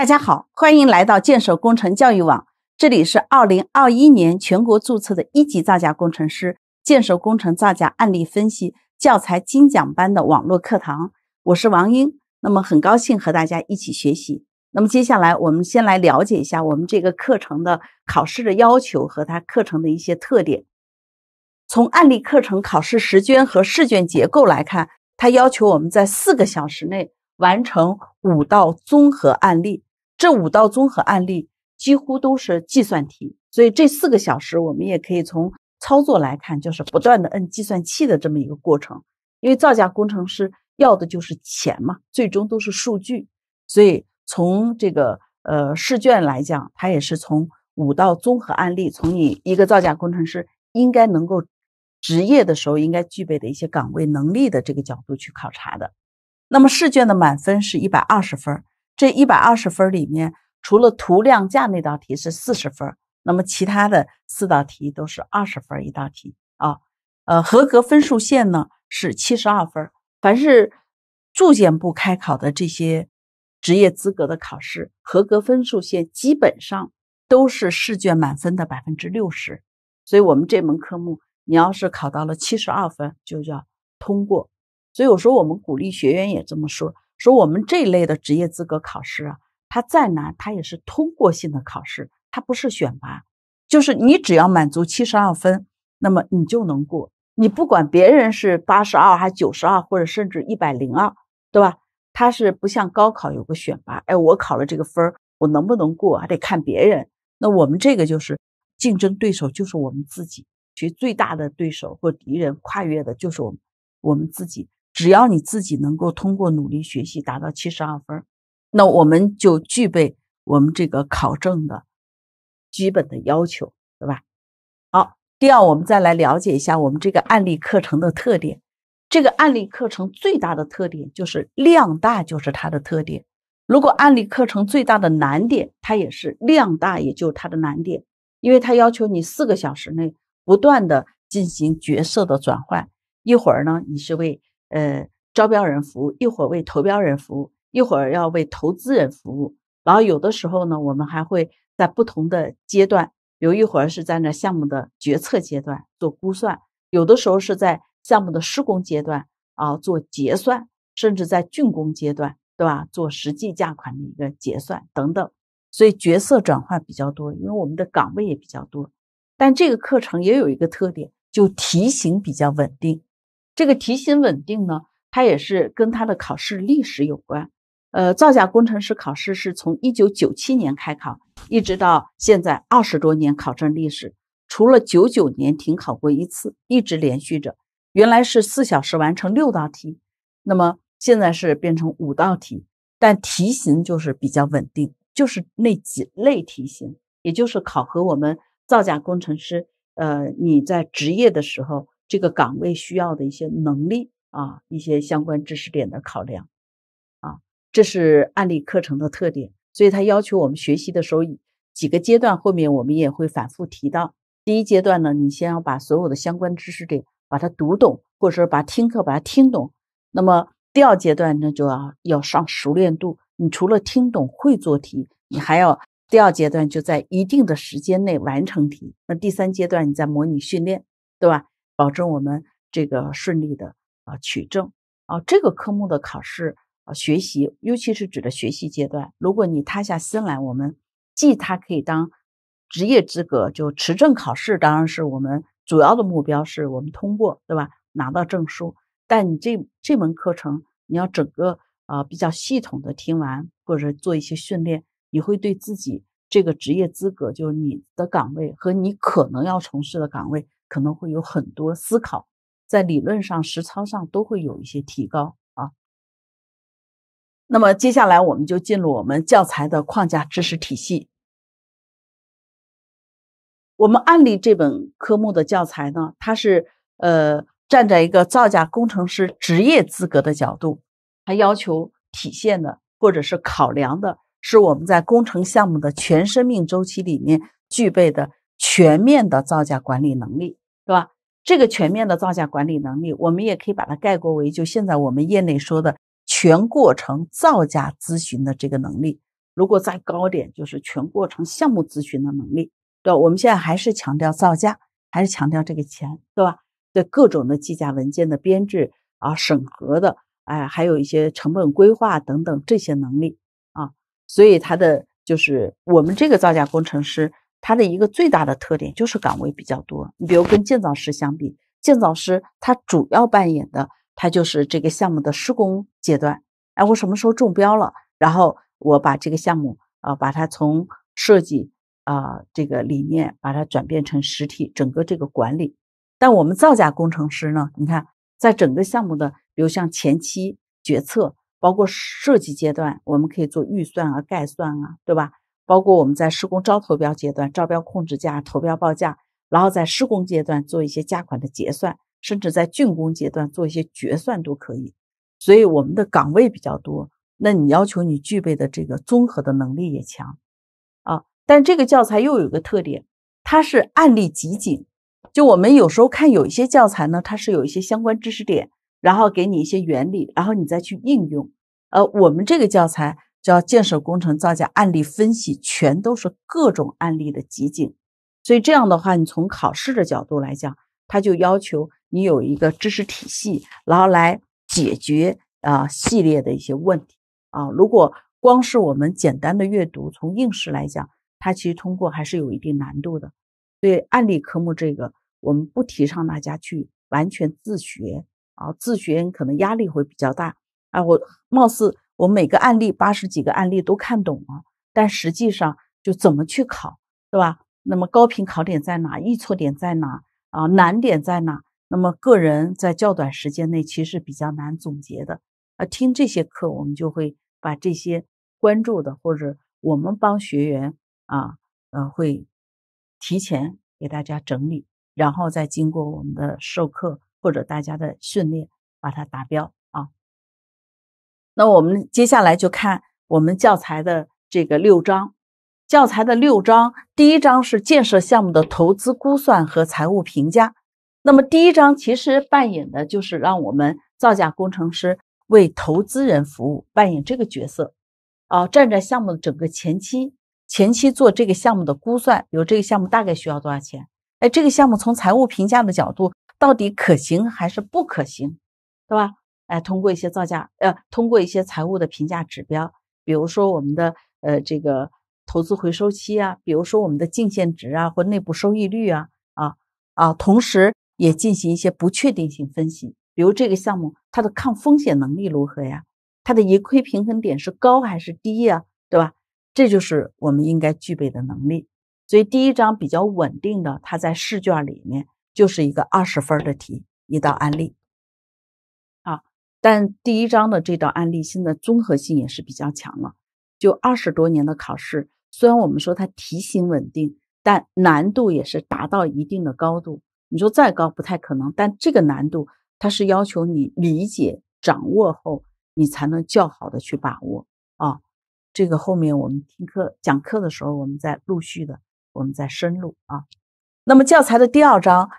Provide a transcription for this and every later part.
大家好，欢迎来到建设工程教育网，这里是二零二一年全国注册的一级造价工程师建设工程造价案例分析教材精讲班的网络课堂，我是王英。那么很高兴和大家一起学习。那么接下来我们先来了解一下我们这个课程的考试的要求和它课程的一些特点。从案例课程考试时间和试卷结构来看，它要求我们在四个小时内完成五道综合案例。这五道综合案例几乎都是计算题，所以这四个小时我们也可以从操作来看，就是不断的摁计算器的这么一个过程。因为造价工程师要的就是钱嘛，最终都是数据，所以从这个呃试卷来讲，它也是从五道综合案例，从你一个造价工程师应该能够职业的时候应该具备的一些岗位能力的这个角度去考察的。那么试卷的满分是一百二十分。这一百二十分里面，除了图量价那道题是四十分，那么其他的四道题都是二十分一道题啊。呃，合格分数线呢是七十二分。凡是住建部开考的这些职业资格的考试，合格分数线基本上都是试卷满分的百分之六十。所以，我们这门科目，你要是考到了七十二分，就要通过。所以，我说我们鼓励学员也这么说。说我们这一类的职业资格考试啊，它再难，它也是通过性的考试，它不是选拔。就是你只要满足七十二分，那么你就能过。你不管别人是八十二、还九十二，或者甚至一百零二，对吧？它是不像高考有个选拔。哎，我考了这个分儿，我能不能过还得看别人。那我们这个就是竞争对手，就是我们自己。其实最大的对手或敌人，跨越的就是我们，我们自己。只要你自己能够通过努力学习达到七十二分，那我们就具备我们这个考证的基本的要求，对吧？好，第二，我们再来了解一下我们这个案例课程的特点。这个案例课程最大的特点就是量大，就是它的特点。如果案例课程最大的难点，它也是量大，也就是它的难点，因为它要求你四个小时内不断的进行角色的转换，一会儿呢你是为呃，招标人服务一会儿为投标人服务，一会儿要为投资人服务，然后有的时候呢，我们还会在不同的阶段，比如一会儿是在那项目的决策阶段做估算，有的时候是在项目的施工阶段啊做结算，甚至在竣工阶段，对吧？做实际价款的一个结算等等。所以角色转换比较多，因为我们的岗位也比较多。但这个课程也有一个特点，就题型比较稳定。这个题型稳定呢，它也是跟它的考试历史有关。呃，造价工程师考试是从一九九七年开考，一直到现在二十多年考证历史，除了九九年停考过一次，一直连续着。原来是四小时完成六道题，那么现在是变成五道题，但题型就是比较稳定，就是那几类题型，也就是考核我们造价工程师。呃，你在职业的时候。这个岗位需要的一些能力啊，一些相关知识点的考量啊，这是案例课程的特点，所以它要求我们学习的时候，几个阶段后面我们也会反复提到。第一阶段呢，你先要把所有的相关知识点把它读懂，或者说把听课把它听懂。那么第二阶段呢，就要要上熟练度，你除了听懂会做题，你还要第二阶段就在一定的时间内完成题。那第三阶段你在模拟训练，对吧？保证我们这个顺利的啊取证啊这个科目的考试啊学习，尤其是指的学习阶段，如果你塌下心来，我们既它可以当职业资格，就持证考试，当然是我们主要的目标，是我们通过，对吧？拿到证书，但你这这门课程，你要整个啊比较系统的听完，或者做一些训练，你会对自己这个职业资格，就是你的岗位和你可能要从事的岗位。可能会有很多思考，在理论上、实操上都会有一些提高啊。那么接下来我们就进入我们教材的框架知识体系。我们案例这本科目的教材呢，它是呃站在一个造价工程师职业资格的角度，它要求体现的或者是考量的是我们在工程项目的全生命周期里面具备的全面的造价管理能力。对吧？这个全面的造价管理能力，我们也可以把它概括为，就现在我们业内说的全过程造价咨询的这个能力。如果再高点，就是全过程项目咨询的能力。对吧？我们现在还是强调造价，还是强调这个钱，对吧？对各种的计价文件的编制啊、审核的，哎，还有一些成本规划等等这些能力啊。所以它的就是我们这个造价工程师。它的一个最大的特点就是岗位比较多。你比如跟建造师相比，建造师他主要扮演的，他就是这个项目的施工阶段。哎，我什么时候中标了？然后我把这个项目啊，把它从设计啊这个理念，把它转变成实体，整个这个管理。但我们造价工程师呢？你看，在整个项目的，比如像前期决策，包括设计阶段，我们可以做预算啊、概算啊，对吧？包括我们在施工招投标阶段，招标控制价、投标报价，然后在施工阶段做一些价款的结算，甚至在竣工阶段做一些决算都可以。所以我们的岗位比较多，那你要求你具备的这个综合的能力也强啊。但这个教材又有一个特点，它是案例集锦。就我们有时候看有一些教材呢，它是有一些相关知识点，然后给你一些原理，然后你再去应用。呃，我们这个教材。叫建设工程造价案例分析，全都是各种案例的集锦，所以这样的话，你从考试的角度来讲，它就要求你有一个知识体系，然后来解决啊系列的一些问题啊。如果光是我们简单的阅读，从应试来讲，它其实通过还是有一定难度的。所以案例科目这个，我们不提倡大家去完全自学啊，自学可能压力会比较大啊。我貌似。我每个案例八十几个案例都看懂了，但实际上就怎么去考，对吧？那么高频考点在哪？易错点在哪？啊，难点在哪？那么个人在较短时间内其实比较难总结的啊。听这些课，我们就会把这些关注的或者我们帮学员啊，呃，会提前给大家整理，然后再经过我们的授课或者大家的训练，把它达标。那我们接下来就看我们教材的这个六章，教材的六章，第一章是建设项目的投资估算和财务评价。那么第一章其实扮演的就是让我们造价工程师为投资人服务，扮演这个角色，啊，站在项目的整个前期，前期做这个项目的估算，比如这个项目大概需要多少钱？哎，这个项目从财务评价的角度，到底可行还是不可行？对吧？哎，通过一些造价，呃，通过一些财务的评价指标，比如说我们的呃这个投资回收期啊，比如说我们的净现值啊，或内部收益率啊，啊啊，同时也进行一些不确定性分析，比如这个项目它的抗风险能力如何呀？它的盈亏平衡点是高还是低呀？对吧？这就是我们应该具备的能力。所以第一章比较稳定的，它在试卷里面就是一个二十分的题，一道案例。但第一章的这道案例，现在综合性也是比较强了。就二十多年的考试，虽然我们说它题型稳定，但难度也是达到一定的高度。你说再高不太可能，但这个难度它是要求你理解掌握后，你才能较好的去把握啊。这个后面我们听课讲课的时候，我们再陆续的，我们再深入啊。那么教材的第二章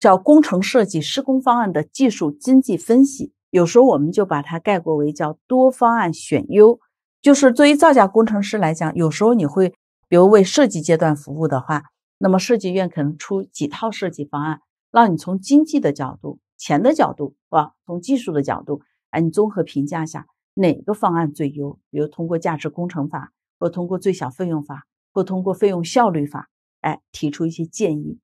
叫工程设计施工方案的技术经济分析。有时候我们就把它概括为叫多方案选优，就是作为造价工程师来讲，有时候你会比如为设计阶段服务的话，那么设计院可能出几套设计方案，让你从经济的角度、钱的角度，啊，从技术的角度，哎，你综合评价下哪个方案最优，比如通过价值工程法，或通过最小费用法，或通过费用效率法，哎，提出一些建议。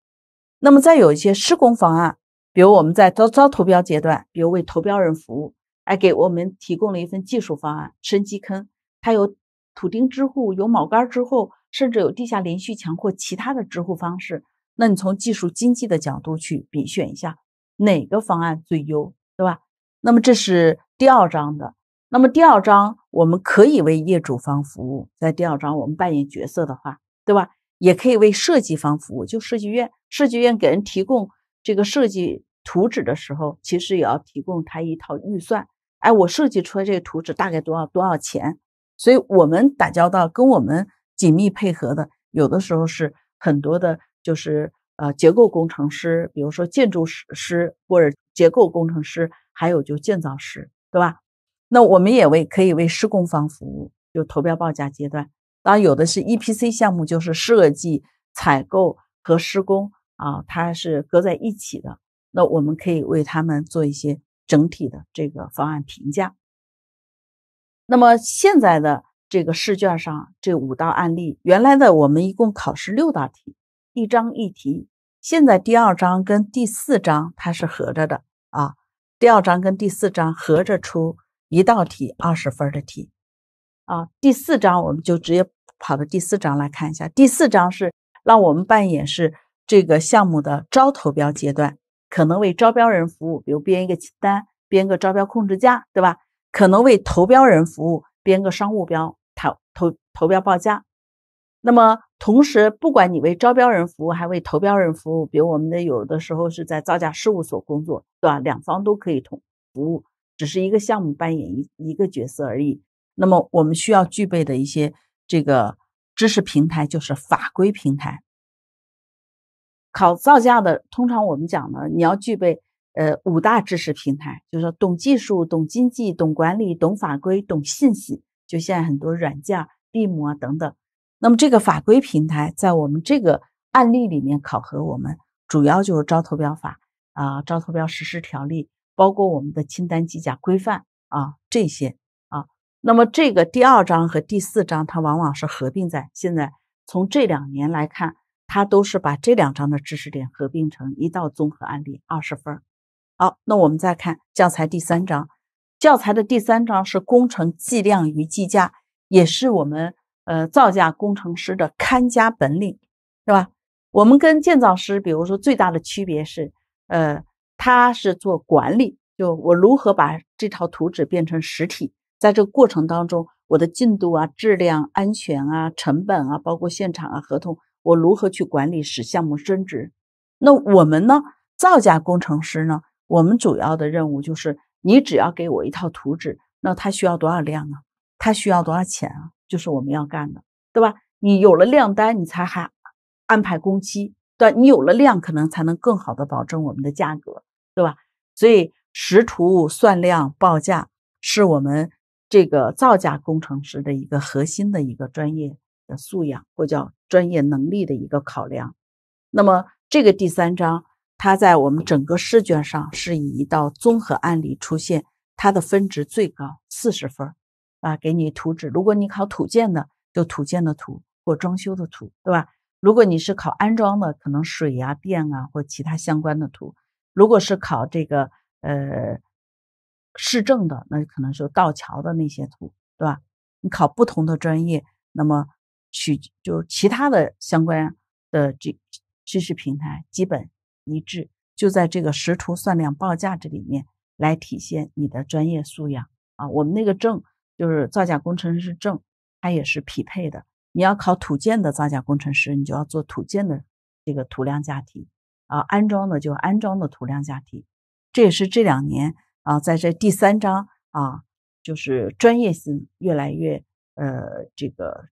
那么再有一些施工方案。比如我们在招招投标阶段，比如为投标人服务，哎，给我们提供了一份技术方案，深基坑，它有土钉支护，有锚杆支护，甚至有地下连续墙或其他的支护方式。那你从技术经济的角度去比选一下哪个方案最优，对吧？那么这是第二章的。那么第二章我们可以为业主方服务，在第二章我们扮演角色的话，对吧？也可以为设计方服务，就设计院，设计院给人提供这个设计。图纸的时候，其实也要提供他一套预算。哎，我设计出来这个图纸大概多少多少钱？所以，我们打交道跟我们紧密配合的，有的时候是很多的，就是呃结构工程师，比如说建筑师或者结构工程师，还有就建造师，对吧？那我们也为可以为施工方服务，就投标报价阶段。当然，有的是 EPC 项目，就是设计、采购和施工啊，它是搁在一起的。那我们可以为他们做一些整体的这个方案评价。那么现在的这个试卷上这五道案例，原来的我们一共考试六道题，一章一题。现在第二章跟第四章它是合着的啊，第二章跟第四章合着出一道题，二十分的题啊。第四章我们就直接跑到第四章来看一下。第四章是让我们扮演是这个项目的招投标阶段。可能为招标人服务，比如编一个清单，编个招标控制价，对吧？可能为投标人服务，编个商务标，投投投标报价。那么同时，不管你为招标人服务还为投标人服务，比如我们的有的时候是在造价事务所工作，对吧？两方都可以同服务，只是一个项目扮演一一个角色而已。那么我们需要具备的一些这个知识平台就是法规平台。考造价的，通常我们讲呢，你要具备呃五大知识平台，就是说懂技术、懂经济、懂管理、懂法规、懂信息，就现在很多软件、B 模等等。那么这个法规平台在我们这个案例里面考核，我们主要就是招投标法啊、招投标实施条例，包括我们的清单计价规范啊这些啊。那么这个第二章和第四章它往往是合并在现在从这两年来看。他都是把这两章的知识点合并成一道综合案例，二十分。好，那我们再看教材第三章。教材的第三章是工程计量与计价，也是我们呃造价工程师的看家本领，是吧？我们跟建造师，比如说最大的区别是，呃，他是做管理，就我如何把这套图纸变成实体，在这过程当中，我的进度啊、质量、安全啊、成本啊，包括现场啊、合同。我如何去管理使项目升值？那我们呢？造价工程师呢？我们主要的任务就是：你只要给我一套图纸，那他需要多少量啊？他需要多少钱啊？就是我们要干的，对吧？你有了量单，你才还安排工期，对吧？你有了量，可能才能更好的保证我们的价格，对吧？所以识图、算量、报价是我们这个造价工程师的一个核心的一个专业的素养，或叫。专业能力的一个考量。那么，这个第三章，它在我们整个试卷上是以一道综合案例出现，它的分值最高四十分，啊，给你图纸。如果你考土建的，就土建的图或装修的图，对吧？如果你是考安装的，可能水啊、电啊或其他相关的图。如果是考这个呃市政的，那可能是道桥的那些图，对吧？你考不同的专业，那么。取就其他的相关的这知识平台基本一致，就在这个识图算量报价这里面来体现你的专业素养啊。我们那个证就是造价工程师证，它也是匹配的。你要考土建的造价工程师，你就要做土建的这个土量价题啊；安装的就安装的土量价题。这也是这两年啊，在这第三章啊，就是专业性越来越呃这个。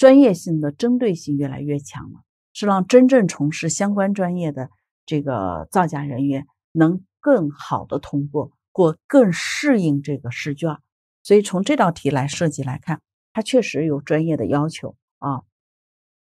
专业性的针对性越来越强了，是让真正从事相关专业的这个造假人员能更好的通过或更适应这个试卷。所以从这道题来设计来看，它确实有专业的要求啊。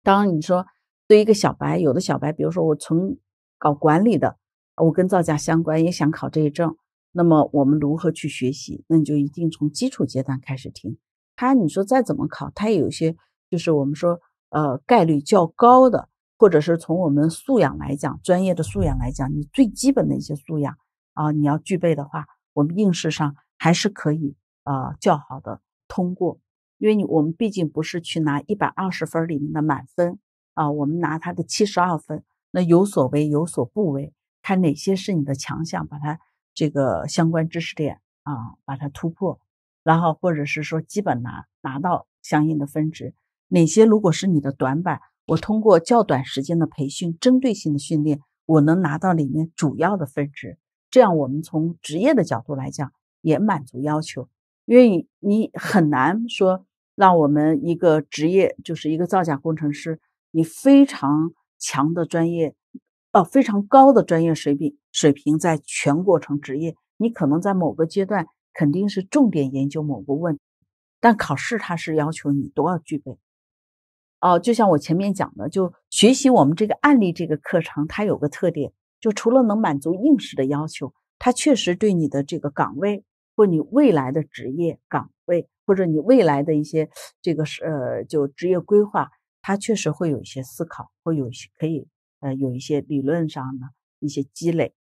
当你说对一个小白，有的小白，比如说我从搞管理的，我跟造价相关，也想考这一证，那么我们如何去学习？那你就一定从基础阶段开始听他。你说再怎么考，他也有些。就是我们说，呃，概率较高的，或者是从我们素养来讲，专业的素养来讲，你最基本的一些素养啊，你要具备的话，我们应试上还是可以，呃，较好的通过。因为你我们毕竟不是去拿一百二十分里面的满分啊，我们拿它的七十二分，那有所为，有所不为，看哪些是你的强项，把它这个相关知识点啊，把它突破，然后或者是说基本拿拿到相应的分值。哪些如果是你的短板，我通过较短时间的培训、针对性的训练，我能拿到里面主要的分值。这样我们从职业的角度来讲也满足要求，因为你很难说让我们一个职业就是一个造假工程师，你非常强的专业，哦，非常高的专业水平水平，在全过程职业，你可能在某个阶段肯定是重点研究某个问，但考试它是要求你都要具备。哦，就像我前面讲的，就学习我们这个案例这个课程，它有个特点，就除了能满足应试的要求，它确实对你的这个岗位或你未来的职业岗位，或者你未来的一些这个是呃，就职业规划，它确实会有一些思考，会有一些可以呃有一些理论上的一些积累。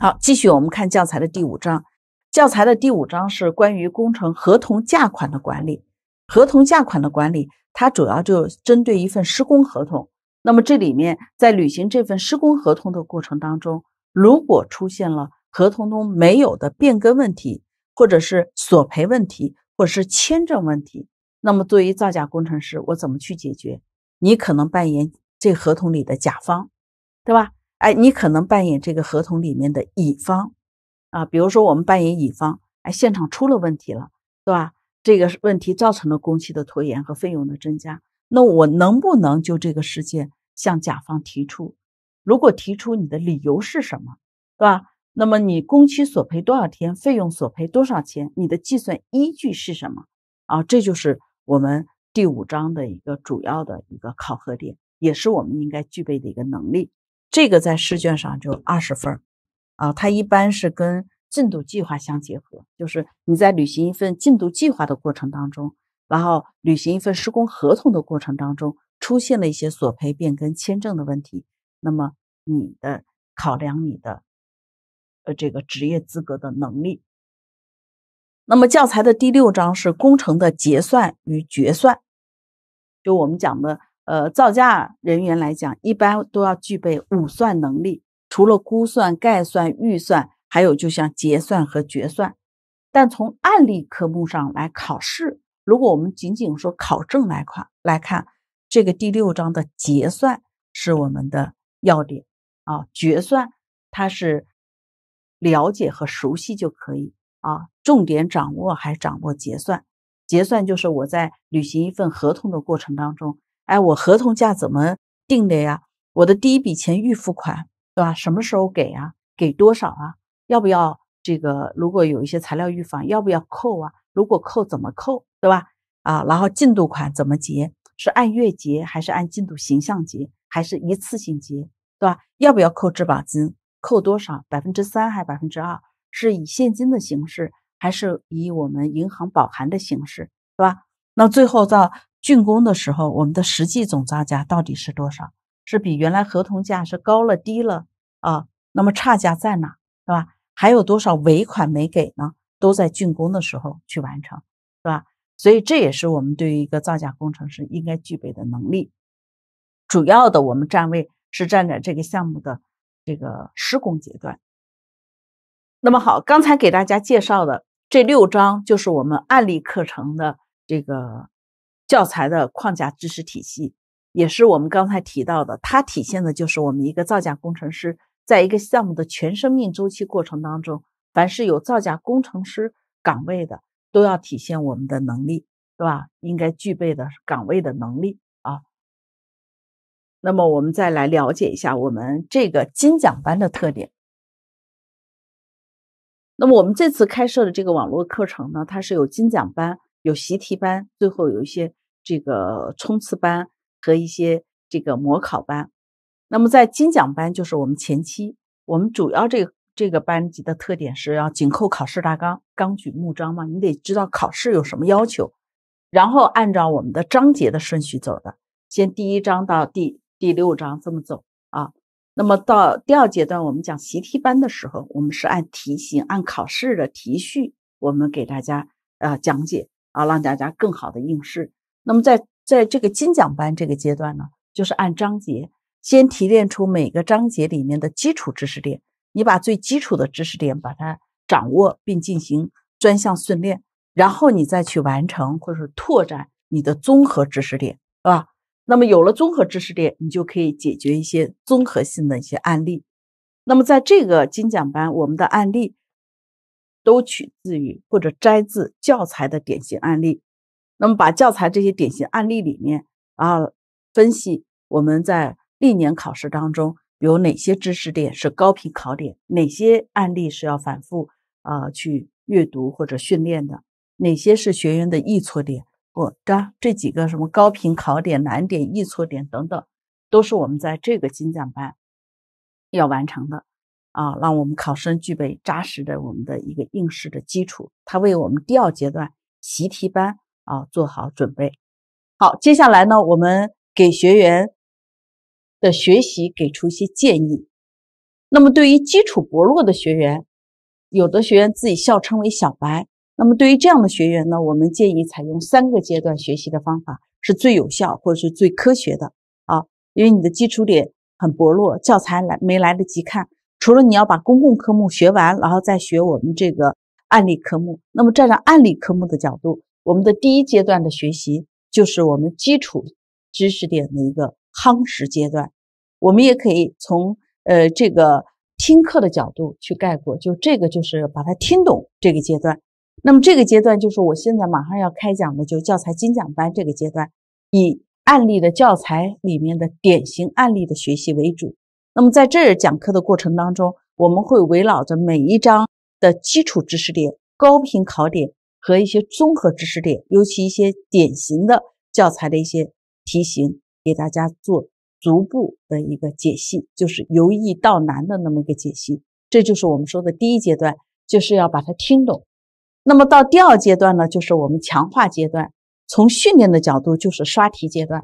好，继续我们看教材的第五章，教材的第五章是关于工程合同价款的管理。合同价款的管理，它主要就针对一份施工合同。那么，这里面在履行这份施工合同的过程当中，如果出现了合同中没有的变更问题，或者是索赔问题，或者是签证问题，那么作为造价工程师，我怎么去解决？你可能扮演这合同里的甲方，对吧？哎，你可能扮演这个合同里面的乙方，啊，比如说我们扮演乙方，哎，现场出了问题了，对吧？这个问题造成了工期的拖延和费用的增加，那我能不能就这个事件向甲方提出？如果提出，你的理由是什么，对吧？那么你工期索赔多少天，费用索赔多少钱？你的计算依据是什么？啊，这就是我们第五章的一个主要的一个考核点，也是我们应该具备的一个能力。这个在试卷上就二十分儿，啊，它一般是跟。进度计划相结合，就是你在履行一份进度计划的过程当中，然后履行一份施工合同的过程当中，出现了一些索赔、变更、签证的问题，那么你的考量你的呃这个职业资格的能力。那么教材的第六章是工程的结算与决算，就我们讲的呃造价人员来讲，一般都要具备五算能力，除了估算、概算、预算。还有就像结算和决算，但从案例科目上来考试，如果我们仅仅说考证来看来看，这个第六章的结算是我们的要点啊，决算它是了解和熟悉就可以啊，重点掌握还掌握结算，结算就是我在履行一份合同的过程当中，哎，我合同价怎么定的呀？我的第一笔钱预付款对吧？什么时候给啊？给多少啊？要不要这个？如果有一些材料预防，要不要扣啊？如果扣怎么扣，对吧？啊，然后进度款怎么结？是按月结还是按进度形象结，还是一次性结，对吧？要不要扣质保金？扣多少？百分之三还是百分之二？是以现金的形式还是以我们银行保函的形式，对吧？那最后到竣工的时候，我们的实际总造价到底是多少？是比原来合同价是高了低了啊？那么差价在哪，对吧？还有多少尾款没给呢？都在竣工的时候去完成，是吧？所以这也是我们对于一个造价工程师应该具备的能力。主要的，我们站位是站在这个项目的这个施工阶段。那么好，刚才给大家介绍的这六章就是我们案例课程的这个教材的框架知识体系，也是我们刚才提到的，它体现的就是我们一个造价工程师。在一个项目的全生命周期过程当中，凡是有造价工程师岗位的，都要体现我们的能力，是吧？应该具备的岗位的能力啊。那么我们再来了解一下我们这个金奖班的特点。那么我们这次开设的这个网络课程呢，它是有金奖班、有习题班，最后有一些这个冲刺班和一些这个模考班。那么在金奖班就是我们前期，我们主要这个这个班级的特点是要紧扣考试大纲，纲举目张嘛，你得知道考试有什么要求，然后按照我们的章节的顺序走的，先第一章到第第六章这么走啊。那么到第二阶段我们讲习题班的时候，我们是按题型、按考试的题序，我们给大家啊讲解啊，让大家更好的应试。那么在在这个金奖班这个阶段呢，就是按章节。先提炼出每个章节里面的基础知识点，你把最基础的知识点把它掌握，并进行专项训练，然后你再去完成或者是拓展你的综合知识点，是吧？那么有了综合知识点，你就可以解决一些综合性的一些案例。那么在这个精讲班，我们的案例都取自于或者摘自教材的典型案例。那么把教材这些典型案例里面啊分析，我们在历年考试当中有哪些知识点是高频考点？哪些案例是要反复啊去阅读或者训练的？哪些是学员的易错点？我的这几个什么高频考点、难点、易错点等等，都是我们在这个精讲班要完成的啊，让我们考生具备扎实的我们的一个应试的基础，它为我们第二阶段习题班啊做好准备。好，接下来呢，我们给学员。的学习给出一些建议。那么，对于基础薄弱的学员，有的学员自己笑称为“小白”。那么，对于这样的学员呢，我们建议采用三个阶段学习的方法是最有效，或者是最科学的啊。因为你的基础点很薄弱，教材来没来得及看。除了你要把公共科目学完，然后再学我们这个案例科目。那么，站在案例科目的角度，我们的第一阶段的学习就是我们基础知识点的一个。夯实阶段，我们也可以从呃这个听课的角度去概括，就这个就是把它听懂这个阶段。那么这个阶段就是我现在马上要开讲的，就教材精讲班这个阶段，以案例的教材里面的典型案例的学习为主。那么在这儿讲课的过程当中，我们会围绕着每一章的基础知识点、高频考点和一些综合知识点，尤其一些典型的教材的一些题型。给大家做逐步的一个解析，就是由易到难的那么一个解析。这就是我们说的第一阶段，就是要把它听懂。那么到第二阶段呢，就是我们强化阶段，从训练的角度就是刷题阶段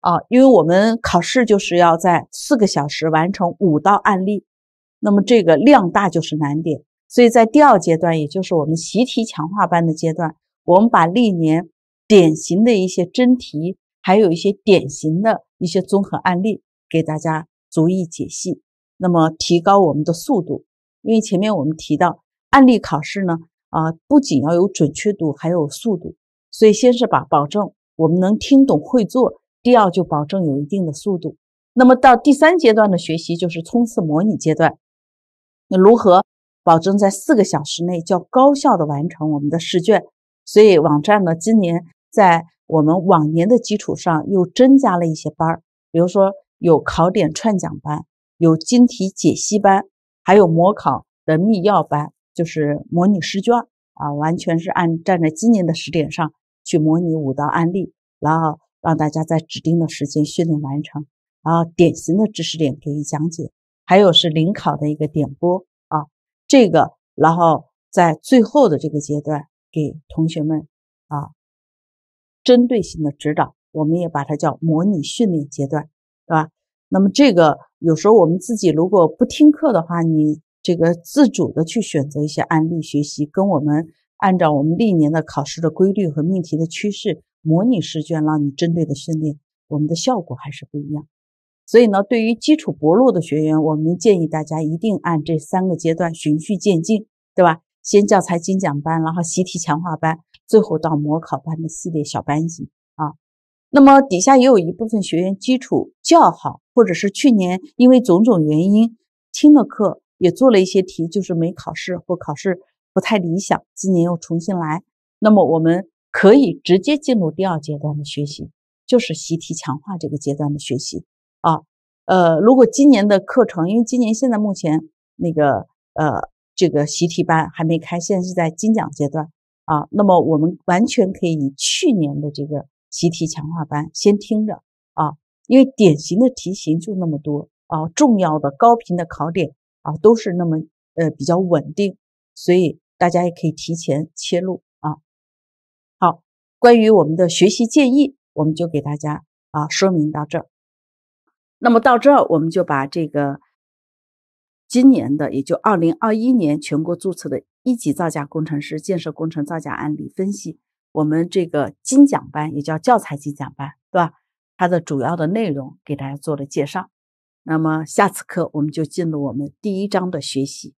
啊，因为我们考试就是要在四个小时完成五道案例，那么这个量大就是难点。所以在第二阶段，也就是我们习题强化班的阶段，我们把历年典型的一些真题。还有一些典型的一些综合案例给大家逐一解析，那么提高我们的速度，因为前面我们提到案例考试呢，啊，不仅要有准确度，还有速度，所以先是把保证我们能听懂会做，第二就保证有一定的速度。那么到第三阶段的学习就是冲刺模拟阶段，那如何保证在四个小时内较高效的完成我们的试卷？所以网站呢，今年在。我们往年的基础上又增加了一些班儿，比如说有考点串讲班，有晶题解析班，还有模考的密钥班，就是模拟试卷啊，完全是按站在今年的时点上去模拟五道案例，然后让大家在指定的时间训练完成，然后典型的知识点给予讲解，还有是临考的一个点播啊，这个然后在最后的这个阶段给同学们。针对性的指导，我们也把它叫模拟训练阶段，对吧？那么这个有时候我们自己如果不听课的话，你这个自主的去选择一些案例学习，跟我们按照我们历年的考试的规律和命题的趋势模拟试卷让你针对的训练，我们的效果还是不一样。所以呢，对于基础薄弱的学员，我们建议大家一定按这三个阶段循序渐进，对吧？先教材精讲班，然后习题强化班。最后到模考班的系列小班级啊，那么底下也有一部分学员基础较好，或者是去年因为种种原因听了课，也做了一些题，就是没考试或考试不太理想，今年又重新来，那么我们可以直接进入第二阶段的学习，就是习题强化这个阶段的学习啊。呃，如果今年的课程，因为今年现在目前那个呃这个习题班还没开，现在是在精讲阶段。啊，那么我们完全可以以去年的这个习题强化班先听着啊，因为典型的题型就那么多啊，重要的高频的考点啊都是那么呃比较稳定，所以大家也可以提前切入啊。好，关于我们的学习建议，我们就给大家啊说明到这儿。那么到这儿，我们就把这个今年的，也就二零二一年全国注册的。一级造价工程师建设工程造假案例分析，我们这个精讲班也叫教材精讲班，对吧？它的主要的内容给大家做了介绍。那么下次课我们就进入我们第一章的学习。